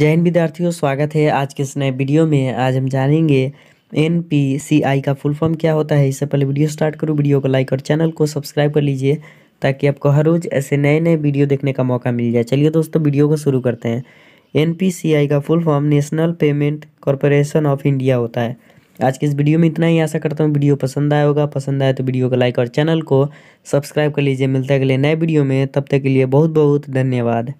जय हिंद विद्यार्थियों स्वागत है आज के इस नए वीडियो में आज हम जानेंगे एन पी सी आई का फुल फॉर्म क्या होता है इससे पहले वीडियो स्टार्ट करो वीडियो को लाइक और चैनल को सब्सक्राइब कर लीजिए ताकि आपको हर रोज़ ऐसे नए नए वीडियो देखने का मौका मिल जाए चलिए दोस्तों वीडियो को शुरू करते हैं एन पी सी आई का full form national payment corporation of India होता है आज के इस वीडियो में इतना ही आशा करता हूँ वीडियो पसंद आया होगा पसंद आया तो वीडियो को लाइक और चैनल को सब्सक्राइब कर लीजिए मिलते अगले नए वीडियो में तब तक के लिए बहुत बहुत धन्यवाद